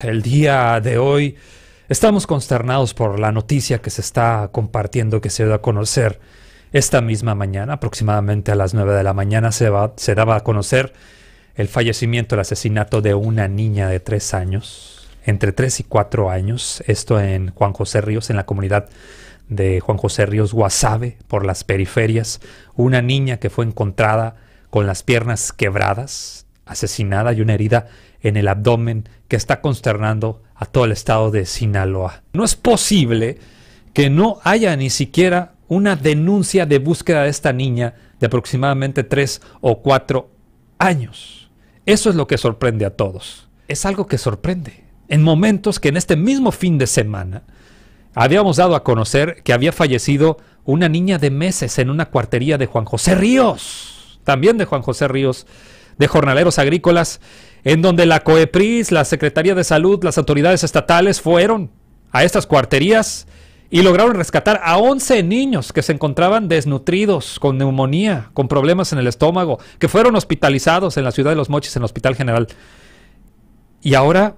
El día de hoy estamos consternados por la noticia que se está compartiendo, que se dio a conocer esta misma mañana, aproximadamente a las 9 de la mañana, se, daba a conocer el fallecimiento, el asesinato de una niña de 3 años, entre 3 y 4 años, esto en Juan José Ríos, en la comunidad de Juan José Ríos Guasave, por las periferias, una niña que fue encontrada con las piernas quebradas, asesinada y una herida en el abdomen que está consternando a todo el estado de Sinaloa. No es posible que no haya ni siquiera una denuncia de búsqueda de esta niña de aproximadamente 3 o 4 años. Eso es lo que sorprende a todos. Es algo que sorprende. En momentos que en este mismo fin de semana habíamos dado a conocer que había fallecido una niña de meses en una cuartería de Juan José Ríos, también de Juan José Ríos, de jornaleros agrícolas, en donde la COEPRIS, la Secretaría de Salud, las autoridades estatales fueron a estas cuarterías y lograron rescatar a 11 niños que se encontraban desnutridos, con neumonía, con problemas en el estómago, que fueron hospitalizados en la ciudad de Los Mochis, en el Hospital General. Y ahora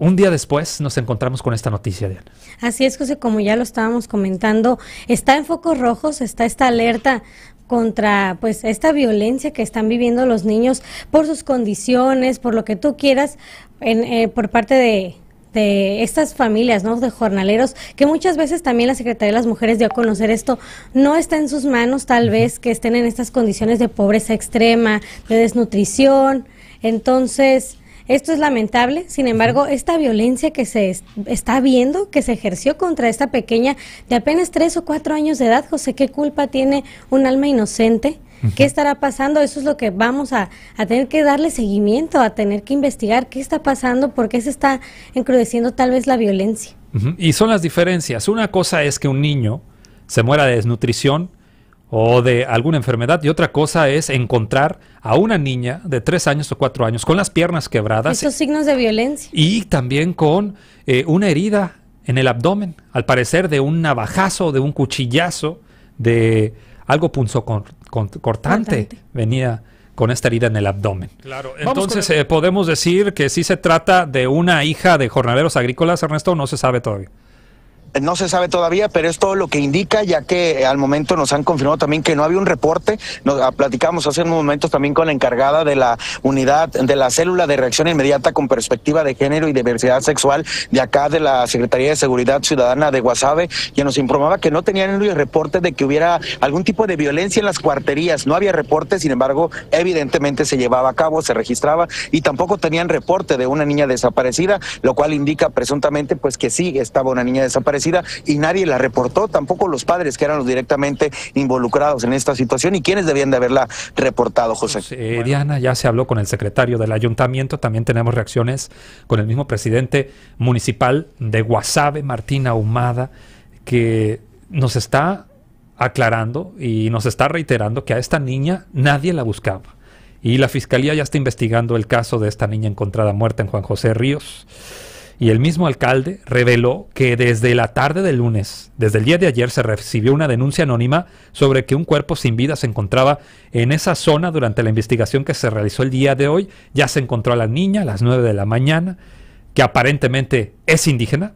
un día después nos encontramos con esta noticia, Diana. Así es, José, como ya lo estábamos comentando, está en focos rojos, está esta alerta contra pues esta violencia que están viviendo los niños por sus condiciones, por lo que tú quieras, eh, por parte de, de estas familias, ¿no? De jornaleros, que muchas veces también la Secretaría de las Mujeres dio a conocer esto, no está en sus manos tal vez que estén en estas condiciones de pobreza extrema, de desnutrición. Entonces, esto es lamentable, sin embargo, esta violencia que se está viendo, que se ejerció contra esta pequeña de apenas tres o cuatro años de edad, José, ¿qué culpa tiene un alma inocente? ¿Qué estará pasando? Eso es lo que vamos a, tener que darle seguimiento, a tener que investigar qué está pasando, por qué se está encrudeciendo tal vez la violencia. Y son las diferencias. Una cosa es que un niño se muera de desnutrición o de alguna enfermedad y otra cosa es encontrar a una niña de tres años o cuatro años con las piernas quebradas. Esos signos de violencia. Y también con eh, una herida en el abdomen, al parecer de un navajazo, de un cuchillazo, de algo punzocortante cortante. venía con esta herida en el abdomen. Claro, entonces eh, podemos decir que si se trata de una hija de jornaleros agrícolas, Ernesto, no se sabe todavía. No se sabe todavía, pero es todo lo que indica, ya que al momento nos han confirmado también que no había un reporte. Nos ah, platicamos hace unos momentos también con la encargada de la unidad de la célula de reacción inmediata con perspectiva de género y diversidad sexual de acá de la Secretaría de Seguridad Ciudadana de Guasave, que nos informaba que no tenían el reporte de que hubiera algún tipo de violencia en las cuarterías. No había reporte, sin embargo, evidentemente se llevaba a cabo, se registraba y tampoco tenían reporte de una niña desaparecida, lo cual indica presuntamente pues que sí estaba una niña desaparecida y nadie la reportó, tampoco los padres que eran los directamente involucrados en esta situación y quienes debían de haberla reportado, José. Diana, ya se habló con el secretario del ayuntamiento, también tenemos reacciones con el mismo presidente municipal de Guasave, Martín Ahumada, que nos está aclarando y nos está reiterando que a esta niña nadie la buscaba. Y la fiscalía ya está investigando el caso de esta niña encontrada muerta en Juan José Ríos. Y el mismo alcalde reveló que desde la tarde del lunes, desde el día de ayer, se recibió una denuncia anónima sobre que un cuerpo sin vida se encontraba en esa zona durante la investigación que se realizó el día de hoy. Ya se encontró a la niña a las 9 de la mañana, que aparentemente es indígena,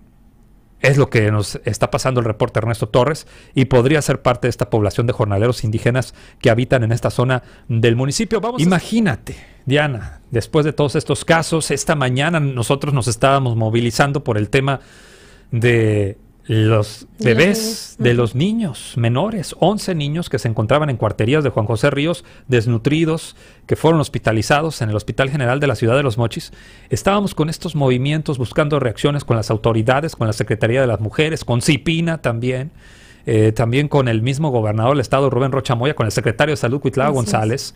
es lo que nos está pasando el reporte Ernesto Torres y podría ser parte de esta población de jornaleros indígenas que habitan en esta zona del municipio. Vamos Imagínate, Diana, después de todos estos casos, esta mañana nosotros nos estábamos movilizando por el tema de los bebés de los niños menores, 11 niños que se encontraban en cuarterías de Juan José Ríos, desnutridos, que fueron hospitalizados en el Hospital General de la Ciudad de Los Mochis. Estábamos con estos movimientos buscando reacciones con las autoridades, con la Secretaría de las Mujeres, con Cipina también, eh, también con el mismo gobernador del estado, Rubén Rocha Moya, con el secretario de Salud, Cuitlao González,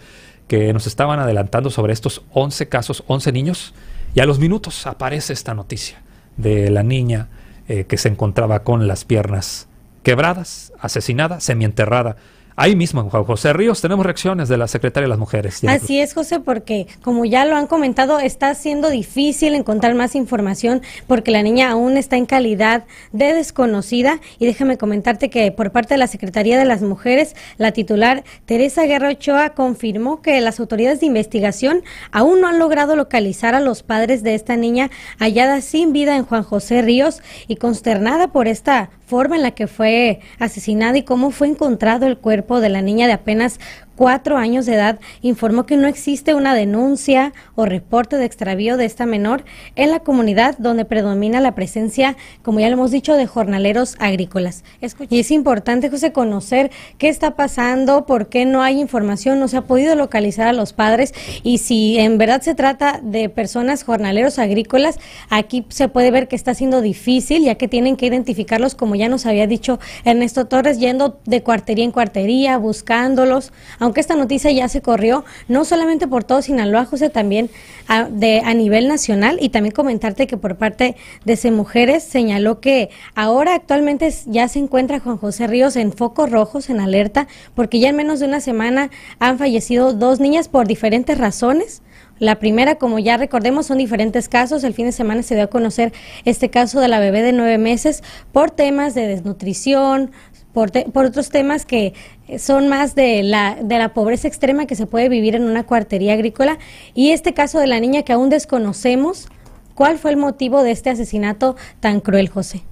que nos estaban adelantando sobre estos 11 casos, 11 niños, y a los minutos aparece esta noticia de la niña eh, que se encontraba con las piernas quebradas, asesinada, semienterrada Ahí mismo, Juan José Ríos, tenemos reacciones de la Secretaría de las Mujeres. Así es, José, porque como ya lo han comentado, está siendo difícil encontrar más información porque la niña aún está en calidad de desconocida. Y déjame comentarte que por parte de la Secretaría de las Mujeres, la titular Teresa Guerra Ochoa confirmó que las autoridades de investigación aún no han logrado localizar a los padres de esta niña hallada sin vida en Juan José Ríos y consternada por esta forma en la que fue asesinada y cómo fue encontrado el cuerpo de la niña de apenas cuatro años de edad, informó que no existe una denuncia o reporte de extravío de esta menor en la comunidad donde predomina la presencia, como ya lo hemos dicho, de jornaleros agrícolas. Y es importante, José, conocer qué está pasando, por qué no hay información, no se ha podido localizar a los padres y si en verdad se trata de personas jornaleros agrícolas, aquí se puede ver que está siendo difícil, ya que tienen que identificarlos, como ya nos había dicho Ernesto Torres, yendo de cuartería en cuartería, buscándolos. A aunque esta noticia ya se corrió, no solamente por todo Sinaloa, José, también a, de, a nivel nacional y también comentarte que por parte de ese Mujeres señaló que ahora actualmente ya se encuentra Juan José Ríos en focos rojos, en alerta, porque ya en menos de una semana han fallecido dos niñas por diferentes razones. La primera, como ya recordemos, son diferentes casos. El fin de semana se dio a conocer este caso de la bebé de nueve meses por temas de desnutrición, por, otros temas que son más de la, de la pobreza extrema que se puede vivir en una cuartería agrícola y este caso de la niña que aún desconocemos. ¿Cuál fue el motivo de este asesinato tan cruel, José?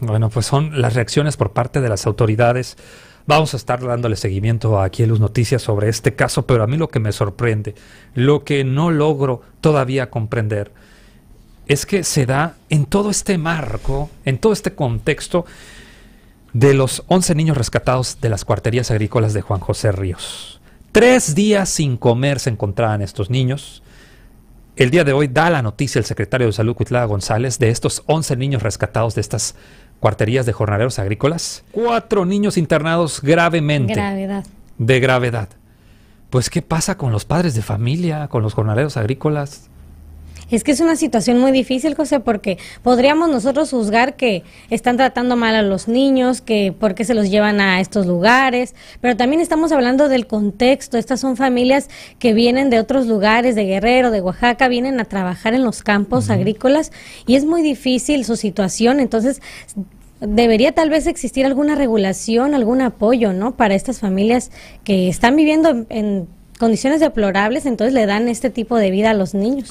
Bueno, pues son las reacciones por parte de las autoridades. Vamos a estar dándole seguimiento Aquí en Luz Noticias sobre este caso, pero a mí lo que me sorprende, lo que no logro todavía comprender, es que se da en todo este marco, en todo este contexto de los 11 niños rescatados de las cuarterías agrícolas de Juan José Ríos. Tres días sin comer se encontraban estos niños. El día de hoy da la noticia el secretario de Salud Cuitlada González de estos 11 niños rescatados de estas cuarterías de jornaleros agrícolas. Cuatro niños internados gravemente. Gravedad. De gravedad. Pues, ¿qué pasa con los padres de familia, con los jornaleros agrícolas? Es que es una situación muy difícil, José, porque podríamos nosotros juzgar que están tratando mal a los niños, que por qué se los llevan a estos lugares, pero también estamos hablando del contexto. Estas son familias que vienen de otros lugares, de Guerrero, de Oaxaca, vienen a trabajar en los campos agrícolas y es muy difícil su situación. Entonces, debería tal vez existir alguna regulación, algún apoyo, ¿no? Para estas familias que están viviendo en condiciones deplorables, entonces le dan este tipo de vida a los niños.